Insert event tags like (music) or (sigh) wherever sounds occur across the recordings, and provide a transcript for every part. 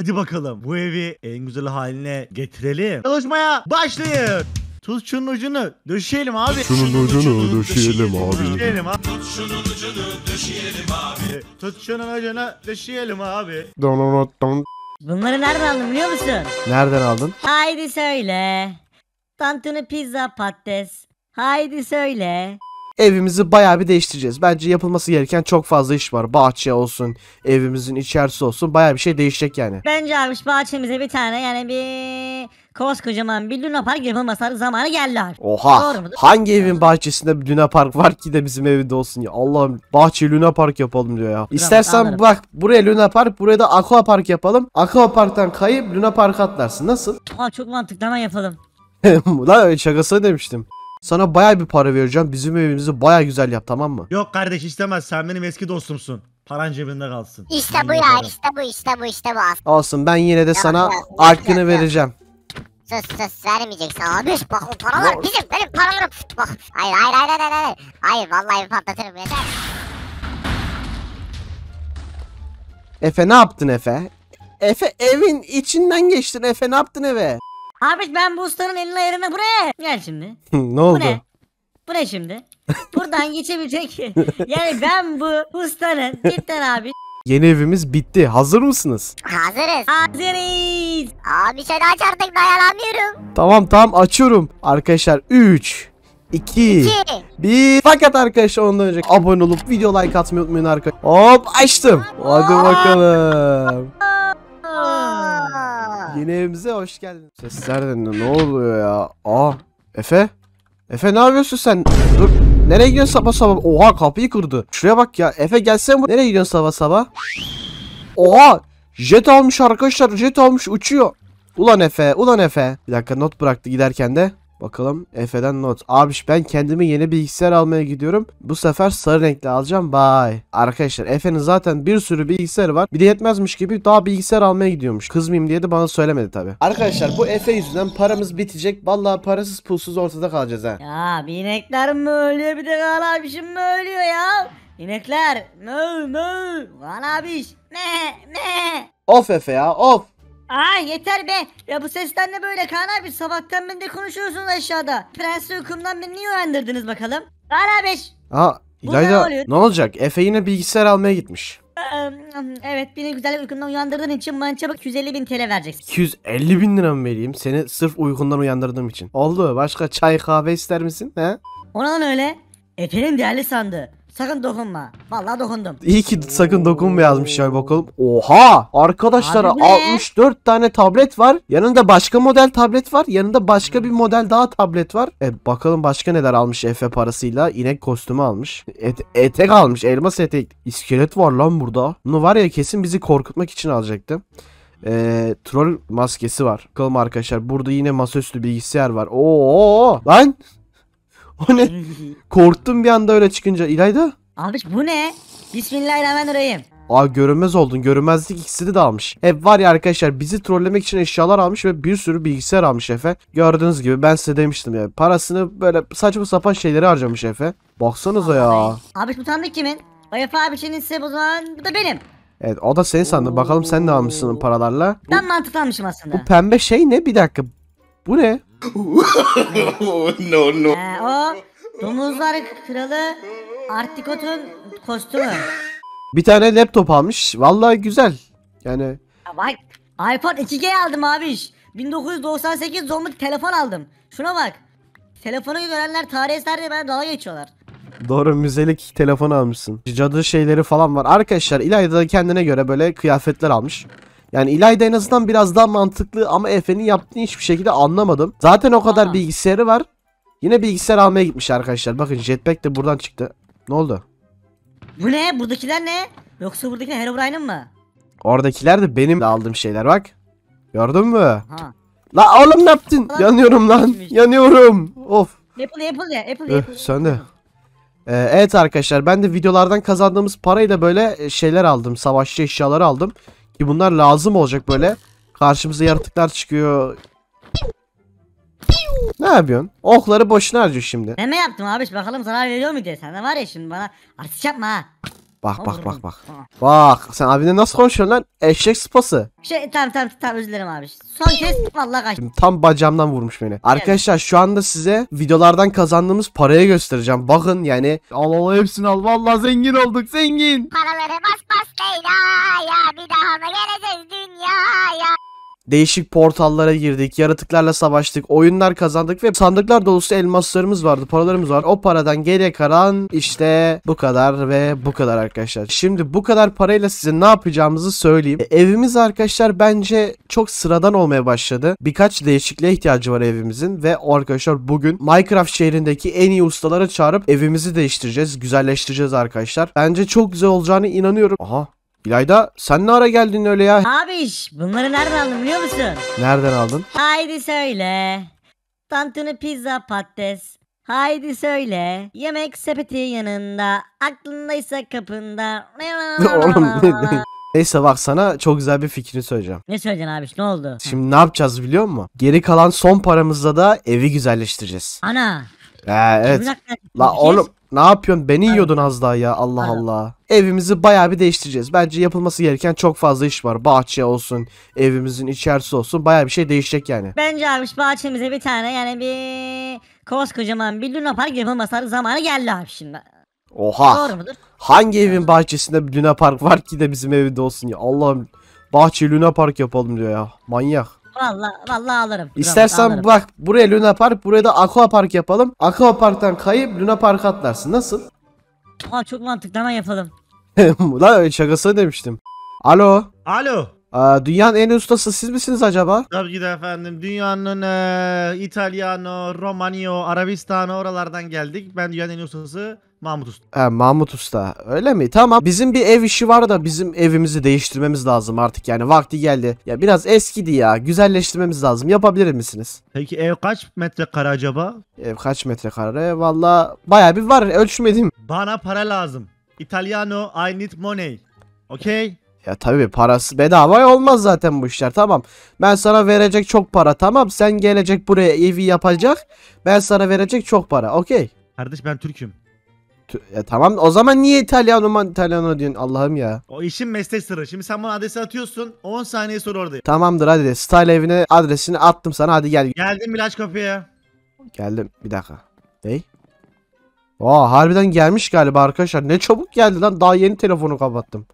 Hadi bakalım bu evi en güzel haline getirelim. Çalışmaya başlayın. Tut şunun ucunu döşeyelim abi. Tut şunun ucunu döşeyelim abi. Döşeyelim abi. Tut şunun ucunu döşeyelim abi. E, Tut şunun ucunu döşeyelim abi. Bunları nereden aldın biliyor musun? Nereden aldın? Haydi söyle. Tantuni pizza patates. Haydi söyle evimizi bayağı bir değiştireceğiz. Bence yapılması gereken çok fazla iş var. Bahçe olsun, evimizin içerisi olsun bayağı bir şey değişecek yani. Bence abi şu bahçemize bir tane yani bir koskocaman bir Luna Park yapılması zamanı geldiler. Oha. Doğru mudur? Hangi evin bahçesinde bir Luna Park var ki de bizim evde olsun ya. Allah'ım bahçe Luna Park yapalım diyor ya. İstersen Anladım. bak buraya Luna Park, buraya da Aqua Park yapalım. Aqua Park'tan kayıp Luna Park'a atlarsın. Nasıl? Aa, çok mantıklı hemen yapalım. (laughs) Lan şakası demiştim. Sana baya bir para vereceğim. Bizim evimizi baya güzel yap tamam mı? Yok kardeş istemez. Sen benim eski dostumsun. Paran cebinde kalsın. İşte bu ya İşte bu işte bu işte bu. Olsun ben yine de sana arkını vereceğim. Sus sus vermeyeceksin abi. Bak o paralar no. bizim benim paralarım. Bak hayır hayır hayır hayır hayır. Hayır vallahi patlatırım yeter. Efe ne yaptın Efe? Efe evin içinden geçtin Efe ne yaptın eve? Abi ben bu ustanın elini ayarına buraya. Gel şimdi. (laughs) ne oldu? Bu ne? Bu ne şimdi? (laughs) Buradan geçebilecek. yani ben bu ustanın cidden abi. Yeni evimiz bitti. Hazır mısınız? Hazırız. Hazırız. Abi şöyle aç artık dayanamıyorum. Tamam tamam açıyorum. Arkadaşlar 3, 2, 1. Fakat arkadaşlar ondan önce abone olup video like atmayı unutmayın arkadaşlar. Hop açtım. Hadi bakalım. Yeni evimize hoş geldin. Seslerden de ne oluyor ya? Aa Efe? Efe ne yapıyorsun sen? Dur. Nereye gidiyorsun sabah sabah? Oha kapıyı kırdı. Şuraya bak ya. Efe gelsen bu. Nereye gidiyorsun sabah sabah? Oha! Jet almış arkadaşlar. Jet almış uçuyor. Ulan Efe. Ulan Efe. Bir dakika not bıraktı giderken de. Bakalım Efe'den not. Abi ben kendime yeni bilgisayar almaya gidiyorum. Bu sefer sarı renkli alacağım. Bye. Arkadaşlar Efe'nin zaten bir sürü bilgisayarı var. Bir de yetmezmiş gibi daha bilgisayar almaya gidiyormuş. Kızmayayım diye de bana söylemedi tabi. Arkadaşlar bu Efe yüzünden paramız bitecek. Vallahi parasız pulsuz ortada kalacağız ha. Ya binekler mi ölüyor bir de Kaan mi ölüyor ya? İnekler mü mü Kaan abiş me me. Of Efe ya of. Aa yeter be. Ya bu sesler ne böyle Kaan abi? Sabahtan beri de konuşuyorsunuz aşağıda. Prens uykumdan beni niye uyandırdınız bakalım? Kaan abi. Aa İlayda ne, ne olacak? Efe yine bilgisayar almaya gitmiş. Evet beni güzel uykundan uyandırdığın için bana çabuk 150 bin TL vereceksin. 150 bin lira mı vereyim? Seni sırf uykundan uyandırdığım için. Oldu. Başka çay kahve ister misin? He? Ona öyle. Efe'nin değerli sandığı. Sakın dokunma. Vallahi dokundum. İyi ki sakın dokunma yazmış ya bakalım. Oha! Arkadaşlar 64 tane tablet var. Yanında başka model tablet var. Yanında başka bir model daha tablet var. E bakalım başka neler almış Efe parasıyla. İnek kostümü almış. Et, etek almış. Elmas etek. İskelet var lan burada. Bunu var ya kesin bizi korkutmak için alacaktı e, troll maskesi var. Bakalım arkadaşlar burada yine masaüstü bilgisayar var. Oo, lan o ne? (laughs) Korktum bir anda öyle çıkınca. İlayda? Almış bu ne? Bismillahirrahmanirrahim. Aa görünmez oldun. Görünmezlik ikisini de almış. Hep var ya arkadaşlar bizi trollemek için eşyalar almış ve bir sürü bilgisayar almış Efe. Gördüğünüz gibi ben size demiştim ya. Parasını böyle saçma sapan şeyleri harcamış Efe. Baksanıza ya. Abi bu sandık kimin? O Efe abi senin size bu zaman bu da benim. Evet o da seni sandı. Bakalım sen ne almışsın paralarla. ben mantıklı almışım aslında. Bu pembe şey ne? Bir dakika. Bu ne? no (laughs) no. Ee, o Domuzlar kralı Artikot'un kostümü. Bir tane laptop almış. Vallahi güzel. Yani. Ya bak iPhone 2G aldım abiş. 1998 zombi telefon aldım. Şuna bak. Telefonu görenler tarih eserleri bana dalga geçiyorlar. Doğru müzelik telefon almışsın. Cadı şeyleri falan var. Arkadaşlar İlayda da kendine göre böyle kıyafetler almış. Yani İlayda en azından biraz daha mantıklı ama Efe'nin yaptığını hiçbir şekilde anlamadım. Zaten o kadar Aa. bilgisayarı var. Yine bilgisayar almaya gitmiş arkadaşlar. Bakın jetpack de buradan çıktı. Ne oldu? Bu ne? Buradakiler ne? Yoksa buradaki Herobrine'ın mı? Oradakiler de benim de aldığım şeyler bak. Gördün mü? Ha. La oğlum ne yaptın? Lan, Yanıyorum lan. (laughs) Yanıyorum. Of. Apple Apple ya. Apple öh, Apple. Öh, sen Ee, evet arkadaşlar ben de videolardan kazandığımız parayla böyle e, şeyler aldım. Savaşçı eşyaları aldım. Ki bunlar lazım olacak böyle. Karşımıza yaratıklar çıkıyor. Ne yapıyorsun? Okları boşuna harcıyor şimdi. Ne Meme yaptım abiş bakalım zarar veriyor mu diye. Sen de var ya şimdi bana artış yapma ha. Bak bak bak bak. Bak sen abine nasıl konuşuyorsun lan? Eşek sıpası. Şey tamam tamam tamam özür dilerim abi. Son kez vallahi kaç. tam bacağımdan vurmuş beni. Arkadaşlar şu anda size videolardan kazandığımız parayı göstereceğim. Bakın yani al al hepsini al. Vallahi zengin olduk zengin. Paraları bas bas Leyla ya bir daha mı geleceğiz dünyaya? Değişik portallara girdik. Yaratıklarla savaştık. Oyunlar kazandık ve sandıklar dolusu elmaslarımız vardı. Paralarımız var. O paradan geriye kalan işte bu kadar ve bu kadar arkadaşlar. Şimdi bu kadar parayla size ne yapacağımızı söyleyeyim. E, evimiz arkadaşlar bence çok sıradan olmaya başladı. Birkaç değişikliğe ihtiyacı var evimizin ve arkadaşlar bugün Minecraft şehrindeki en iyi ustaları çağırıp evimizi değiştireceğiz. Güzelleştireceğiz arkadaşlar. Bence çok güzel olacağını inanıyorum. Aha İlayda sen ne ara geldin öyle ya? Abiş bunları nereden aldın biliyor musun? Nereden aldın? Haydi söyle. Tantuni pizza patates. Haydi söyle. Yemek sepeti yanında. Aklındaysa kapında. Oğlum (laughs) Neyse bak sana çok güzel bir fikrini söyleyeceğim. Ne söyleyeceksin abi ne oldu? Şimdi ne yapacağız biliyor musun? Geri kalan son paramızla da evi güzelleştireceğiz. Ana. Ee, evet. La oğlum ne yapıyorsun? Beni yiyordun az daha ya. Allah Allah. Evimizi bayağı bir değiştireceğiz. Bence yapılması gereken çok fazla iş var. Bahçe olsun, evimizin içerisi olsun. Bayağı bir şey değişecek yani. Bence abi şu bahçemize bir tane yani bir koskocaman bir Luna Park yapılması zamanı geldi abi şimdi. Oha. Doğru mudur? Hangi evet. evin bahçesinde bir Luna Park var ki de bizim evde olsun ya. Allah'ım bahçe Luna Park yapalım diyor ya. Manyak. Vallahi, vallahi alırım. İstersen alırım. bak buraya Luna Park, buraya da Aqua Park yapalım. Aqua Park'tan kayıp Luna Park atlarsın. Nasıl? Aa çok mantıklı hemen yapalım. (laughs) Lan şakası demiştim. Alo. Alo. Aa, dünyanın en ustası siz misiniz acaba? Tabii ki de efendim. Dünyanın e, İtalyano, Romanyo, Arabistano oralardan geldik. Ben dünyanın en ustası Mahmut Usta. He, Mahmut Usta. Öyle mi? Tamam. Bizim bir ev işi var da bizim evimizi değiştirmemiz lazım artık yani. Vakti geldi. Ya biraz eskidi ya. Güzelleştirmemiz lazım. Yapabilir misiniz? Peki ev kaç metrekare acaba? Ev kaç metrekare? Valla baya bir var. Ölçmedim. Bana para lazım. İtalyano, I need money. Okay? Ya tabii parası bedava olmaz zaten bu işler tamam. Ben sana verecek çok para tamam. Sen gelecek buraya evi yapacak. Ben sana verecek çok para okey. Kardeş ben Türk'üm. ya tamam o zaman niye İtalyan İtalyano İtalyano diyorsun Allah'ım ya. O işin meslek sırrı. Şimdi sen bana adresi atıyorsun. 10 saniye sonra orada. Tamamdır hadi style evine adresini attım sana hadi gel. Geldim Milaç kapıya. Geldim bir dakika. Ney? Aa harbiden gelmiş galiba arkadaşlar. Ne çabuk geldi lan daha yeni telefonu kapattım.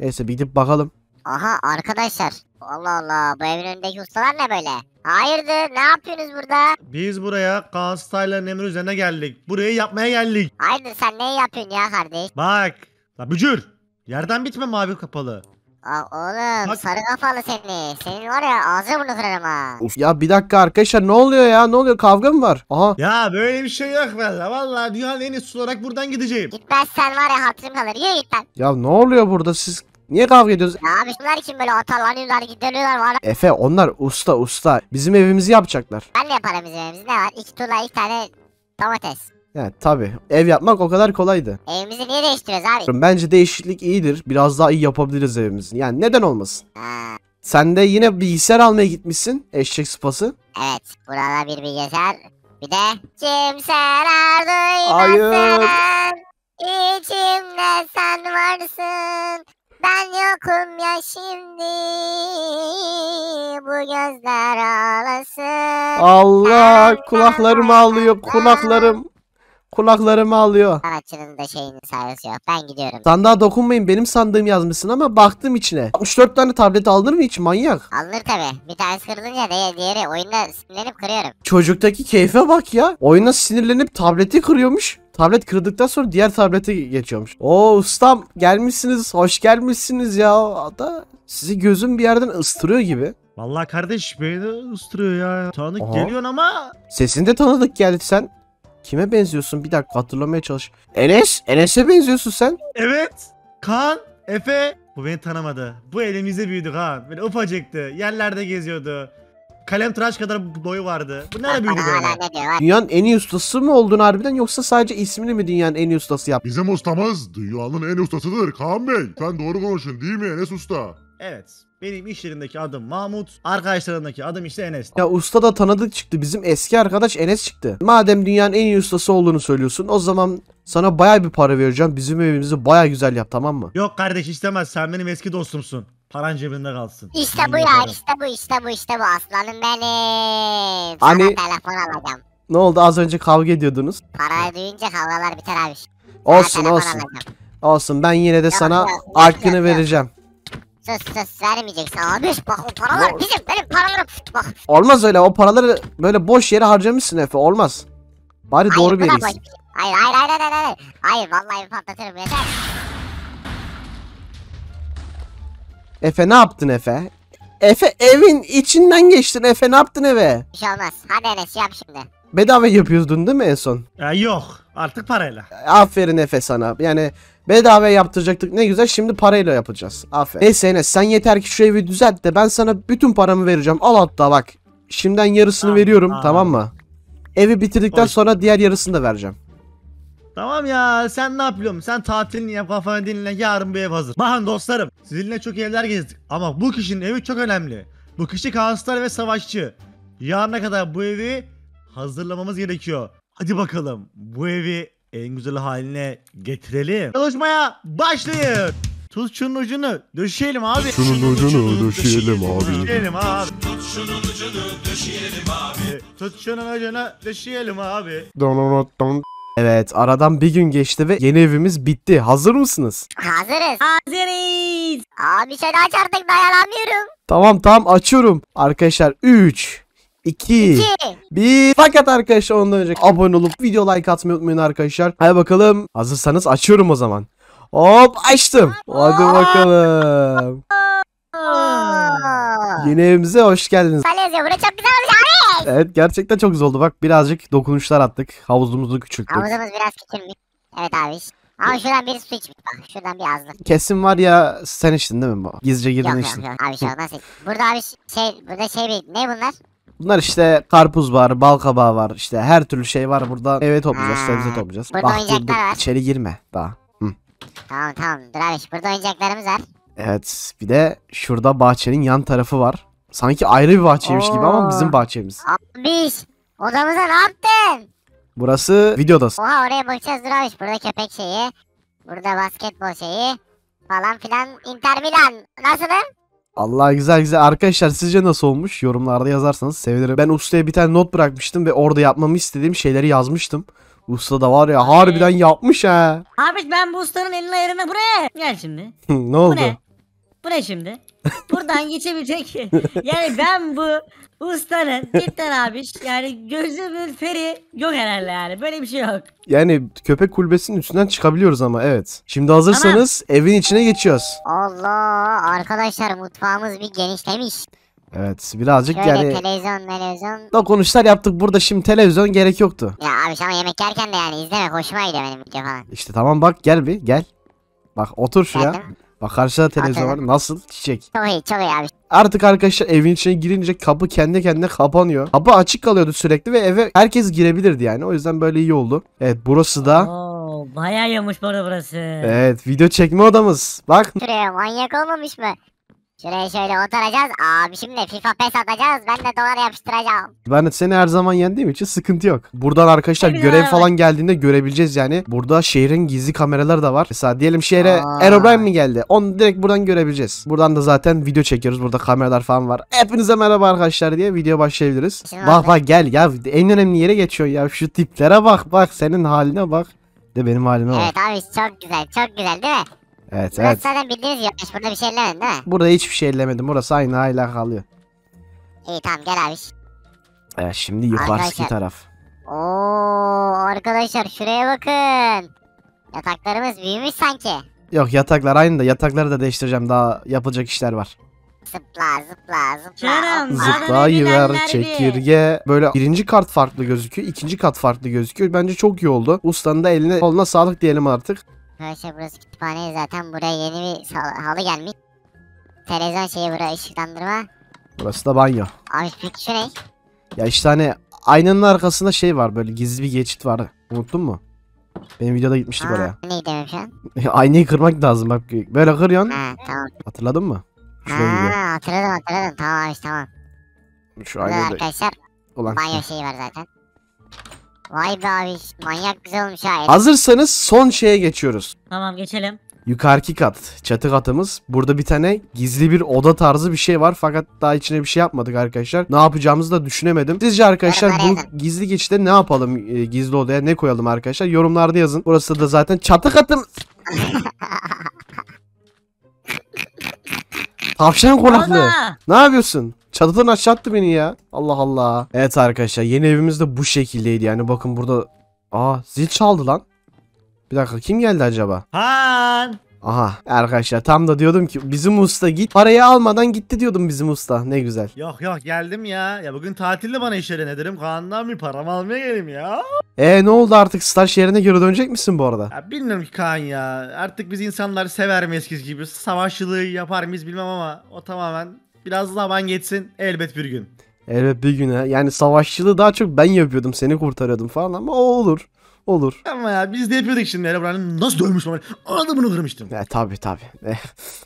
Neyse bir gidip bakalım. Aha arkadaşlar. Allah Allah bu evin önündeki ustalar ne böyle? Hayırdır ne yapıyorsunuz burada? Biz buraya Kaan Style'ın emri üzerine geldik. Burayı yapmaya geldik. Hayırdır sen ne yapıyorsun ya kardeş? Bak. La bücür. Yerden bitme mavi kapalı. Aa, oğlum Bak. sarı kafalı seni. Senin var ya ağzını burnu kırarım ha. Of ya bir dakika arkadaşlar ne oluyor ya? Ne oluyor? Kavga mı var? Aha. Ya böyle bir şey yok valla. Valla dünyanın en üstü olarak buradan gideceğim. sen var ya hatırım kalır. Yürü git lan. Ya ne oluyor burada? Siz Niye kavga ediyoruz? Ya abi şunlar kim böyle atarlanıyorlar gidiyorlar var. Efe onlar usta usta. Bizim evimizi yapacaklar. Ben de yaparım bizim evimizi ne var? İki tuğla iki tane domates. Yani tabi ev yapmak o kadar kolaydı. Evimizi niye değiştiriyoruz abi? Bence değişiklik iyidir. Biraz daha iyi yapabiliriz evimizi. Yani neden olmasın? Ha. Sen de yine bilgisayar almaya gitmişsin. Eşek sıpası. Evet. Burada bir bilgisayar. Bir de kimseler duymasın. Hayır. İçimde sen varsın. Ben yokum ya şimdi bu gözler ağlasın. Allah kulaklarımı ağlıyor kulaklarım. Kulaklarımı ağlıyor. Sanatçının da şeyini sayısı yok. Ben gidiyorum. Sandığa dokunmayın benim sandığım yazmışsın ama baktım içine. 64 tane tablet alınır mı hiç manyak? Alınır tabi. Bir tanesi kırılınca de diğeri oyunda sinirlenip kırıyorum. Çocuktaki keyfe bak ya. Oyuna sinirlenip tableti kırıyormuş. Tablet kırıldıktan sonra diğer tablete geçiyormuş. O ustam gelmişsiniz. Hoş gelmişsiniz ya. Da sizi gözüm bir yerden ıstırıyor gibi. Vallahi kardeş beni de ıstırıyor ya. Tanık Aha. geliyorsun ama. Sesin de tanıdık geldi sen. Kime benziyorsun? Bir dakika hatırlamaya çalış. Enes. Enes'e benziyorsun sen. Evet. Kan. Efe. Bu beni tanımadı. Bu elimize büyüdü ha. Böyle ufacıktı. Yerlerde geziyordu kalem tıraş kadar boyu vardı. Bu nerede büyüdü böyle? Dünyanın en iyi ustası mı oldun harbiden yoksa sadece ismini mi dünyanın en iyi ustası yaptın? Bizim ustamız dünyanın en ustasıdır Kaan Bey. Sen doğru konuşun değil mi Enes Usta? Evet. Benim iş yerindeki adım Mahmut. Arkadaşlarındaki adım işte Enes. Ya usta da tanıdık çıktı. Bizim eski arkadaş Enes çıktı. Madem dünyanın en iyi ustası olduğunu söylüyorsun o zaman sana baya bir para vereceğim. Bizim evimizi baya güzel yap tamam mı? Yok kardeş istemez. Sen benim eski dostumsun. Paran cebinde kalsın. İşte bu ya işte bu işte bu işte bu aslanım benim. Sana Hani- telefon alacağım. Ne oldu az önce kavga ediyordunuz? Parayı duyunca havalar biter abi. Olsun olsun. alacağım. Olsun ben yine de sana yok, yok, hakkını vereceğim. Sus sus vermeyeceksin abi. Bak o paralar bizim benim paralarım. Bak. Olmaz öyle o paraları böyle boş yere harcamışsın Efe olmaz. Bari doğru bir Hayır hayır hayır hayır hayır. Hayır vallahi patlatırım yeter. Efe ne yaptın Efe? Efe evin içinden geçtin Efe ne yaptın eve? Bir şey olmaz. Hadi Enes yap şimdi. Bedava yapıyordun değil mi en son? Ya yok artık parayla. Aferin Efe sana. Yani bedava yaptıracaktık ne güzel şimdi parayla yapacağız. Aferin. Neyse Enes sen yeter ki şu evi düzelt de ben sana bütün paramı vereceğim. Al hatta bak. Şimdiden yarısını tamam, veriyorum tamam, tamam mı? Evi bitirdikten Oy. sonra diğer yarısını da vereceğim. Tamam ya sen ne yapıyorsun? Sen tatilini yap kafanı dinle yarın bir ev hazır. Bakın dostlarım sizinle çok evler gezdik ama bu kişinin evi çok önemli. Bu kişi kanslar ve savaşçı. Yarına kadar bu evi hazırlamamız gerekiyor. Hadi bakalım bu evi en güzel haline getirelim. Çalışmaya başlayın. Tut şunun ucunu döşeyelim abi. Tut şunun ucunu döşeyelim abi. Döşeyelim abi. Tut şunun ucunu döşeyelim abi. Tut şunun ucunu döşeyelim abi. Donut don. Evet aradan bir gün geçti ve yeni evimiz bitti. Hazır mısınız? Hazırız. Hazırız. Abi sen aç artık dayanamıyorum. Tamam tamam açıyorum. Arkadaşlar 3, 2, 1. Fakat arkadaşlar ondan önce abone olup video like atmayı unutmayın arkadaşlar. Hadi bakalım. Hazırsanız açıyorum o zaman. Hop açtım. Hadi bakalım. Yeni evimize hoş geldiniz. Salezya burası çok güzel olmuş. Evet gerçekten çok güzel oldu. Bak birazcık dokunuşlar attık. Havuzumuzu küçülttük. Havuzumuz biraz küçülmüş. Evet abi. Ama şuradan bir su içmiş bak. Şuradan bir azdı. Kesin var ya sen içtin değil mi bu? Gizlice girdin yok, içtin. Yok yok abi şu şey nasıl Burada abi şey burada şey bir ne bunlar? Bunlar işte karpuz var, bal kabağı var, işte her türlü şey var burada. Eve toplayacağız, ha. sebze toplayacağız. Burada Bak, oyuncaklar dur. var. İçeri girme daha. Hı. Tamam tamam dur abi burada oyuncaklarımız var. Evet bir de şurada bahçenin yan tarafı var. Sanki ayrı bir bahçeymiş Oo. gibi ama bizim bahçemiz. Abi odamıza ne yaptın? Burası video odası. Oha oraya bakacağız dur abi. Burada köpek şeyi. Burada basketbol şeyi. Falan filan. Inter Milan. Nasılım? Allah güzel güzel. Arkadaşlar sizce nasıl olmuş? Yorumlarda yazarsanız sevinirim. Ben ustaya bir tane not bırakmıştım ve orada yapmamı istediğim şeyleri yazmıştım. Usta da var ya harbiden yapmış ha. Abi ben bu ustanın eline yerine buraya. Gel şimdi. (laughs) ne oldu? Bu ne? Bu ne şimdi? Buradan geçebilecek. (laughs) Yani ben bu ustanın cidden abi yani gözümün feri yok herhalde yani. Böyle bir şey yok. Yani köpek kulübesinin üstünden çıkabiliyoruz ama evet. Şimdi hazırsanız evin içine geçiyoruz. Allah arkadaşlar mutfağımız bir genişlemiş. Evet birazcık Şöyle yani. televizyon televizyon. Da konuşlar yaptık burada şimdi televizyon gerek yoktu. Ya abi ama yemek yerken de yani izleme hoşuma gidiyor benim falan. İşte tamam bak gel bir gel. Bak otur şuraya. Geldim. Bak karşıda televizyon var. Nasıl? Çiçek. Çok iyi çok iyi abi. Artık arkadaşlar evin içine girince kapı kendi kendine kapanıyor. Kapı açık kalıyordu sürekli ve eve herkes girebilirdi yani. O yüzden böyle iyi oldu. Evet burası da... Oo, bayağı yiyormuş burası. Evet video çekme odamız. Bak. Şuraya manyak olmamış mı? Şuraya şöyle oturacağız. Abi şimdi FIFA pes atacağız. Ben de dolar yapıştıracağım. Ben de seni her zaman yendiğim için sıkıntı yok. Buradan arkadaşlar Tabii görev abi. falan geldiğinde görebileceğiz yani. Burada şehrin gizli kameraları da var. Mesela diyelim şehre Aa. Aerobrine mi geldi? Onu direkt buradan görebileceğiz. Buradan da zaten video çekiyoruz. Burada kameralar falan var. Hepinize merhaba arkadaşlar diye video başlayabiliriz. Şimdi bak bak gel ya en önemli yere geçiyor ya. Şu tiplere bak bak senin haline bak. De benim halime bak. Evet abi çok güzel çok güzel değil mi? Evet Burası evet. zaten bildiğiniz yermiş. Burada bir şey ellemedin değil mi? Burada hiçbir şey ellemedim. Burası aynı hala kalıyor. İyi tamam gel abi. Evet şimdi yukarıdaki Arkadaşlar. taraf. Oo arkadaşlar şuraya bakın. Yataklarımız büyümüş sanki. Yok yataklar aynı da yatakları da değiştireceğim. Daha yapılacak işler var. Zıpla zıpla zıpla. Canım, Hoppa. Adana bilenler bir. çekirge. Böyle birinci kart farklı gözüküyor. ikinci kat farklı gözüküyor. Bence çok iyi oldu. Ustanın da eline koluna sağlık diyelim artık. Arkadaşlar burası kütüphane zaten buraya yeni bir halı gelmiş. Televizyon şeyi buraya ışıklandırma. Burası da banyo. Abi peki şu ne? Ya işte hani aynanın arkasında şey var böyle gizli bir geçit var. Unuttun mu? Benim videoda gitmiştik Aa, oraya. Neydi demek (laughs) Aynayı kırmak lazım bak. Böyle kırıyorsun. Ha tamam. Hatırladın mı? Şuraya ha hatırladım hatırladım. Tamam abi tamam. Şu aynada. Arkadaşlar Ulan. banyo şeyi var zaten. Vay be abi manyak güzel olmuş ha. Hazırsanız son şeye geçiyoruz. Tamam geçelim. Yukarıki kat çatı katımız. Burada bir tane gizli bir oda tarzı bir şey var fakat daha içine bir şey yapmadık arkadaşlar. Ne yapacağımızı da düşünemedim. Sizce arkadaşlar bu gizli geçide ne yapalım e, gizli odaya ne koyalım arkadaşlar? Yorumlarda yazın. Burası da zaten çatı katımız. (laughs) Tavşan kulaklı. Ne yapıyorsun? Çatıdan aşağı attı beni ya. Allah Allah. Evet arkadaşlar yeni evimiz de bu şekildeydi. Yani bakın burada. Aa zil çaldı lan. Bir dakika kim geldi acaba? Han. Aha arkadaşlar tam da diyordum ki bizim usta git parayı almadan gitti diyordum bizim usta ne güzel. Yok yok geldim ya. Ya bugün tatilde bana iş yerine derim. Kaan'dan bir param almaya gelim ya. Ee ne oldu artık star şehrine geri dönecek misin bu arada? Ya bilmiyorum ki Kaan ya. Artık biz insanları sever mi eskisi gibi? Savaşçılığı yapar mıyız bilmem ama o tamamen Biraz zaman geçsin elbet bir gün. Elbet bir güne. Yani savaşçılığı daha çok ben yapıyordum. Seni kurtarıyordum falan ama o olur. Olur. Ama ya biz de yapıyorduk şimdi Herobrine'i nasıl dövmüş bana. Anada bunu kırmıştım. Ya e, tabi tabi. E,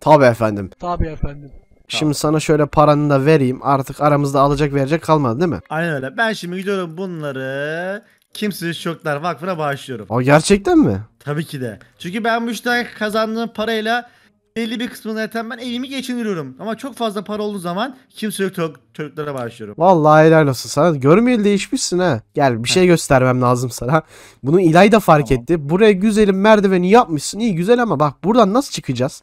tabi efendim. Tabi efendim. Şimdi tamam. sana şöyle paranı da vereyim. Artık aramızda alacak verecek kalmadı değil mi? Aynen öyle. Ben şimdi gidiyorum bunları Kimsiz Çocuklar Vakfı'na bağışlıyorum. O gerçekten mi? Tabii ki de. Çünkü ben bu işten kazandığım parayla belli bir kısmını zaten ben evimi geçindiriyorum. Ama çok fazla para olduğu zaman kimse yok çocuk, çocuklara başlıyorum. Vallahi helal olsun sana. Görmeyeli değişmişsin ha. Gel bir şey göstermem lazım sana. Bunu İlay da fark Tamam. etti. Buraya güzelim merdiveni yapmışsın. İyi güzel ama bak buradan nasıl çıkacağız?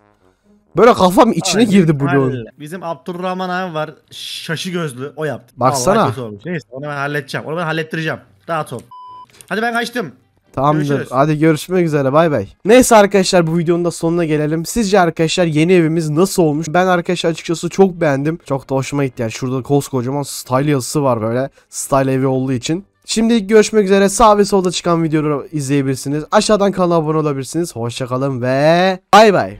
Böyle kafam içine girdi bloğun. Halle. Bizim Abdurrahman abi var. Şaşı gözlü. O yaptı. Baksana. kötü Neyse onu ben halledeceğim. Onu ben hallettireceğim. Rahat ol. Hadi ben kaçtım. Tamamdır. Görüşürüz. Hadi görüşmek üzere. Bay bay. Neyse arkadaşlar bu videonun da sonuna gelelim. Sizce arkadaşlar yeni evimiz nasıl olmuş? Ben arkadaşlar açıkçası çok beğendim. Çok da hoşuma gitti. Yani şurada koskocaman style yazısı var böyle. Style evi olduğu için. Şimdi görüşmek üzere. Sağ ve solda çıkan videoları izleyebilirsiniz. Aşağıdan kanala abone olabilirsiniz. Hoşçakalın ve bay bay.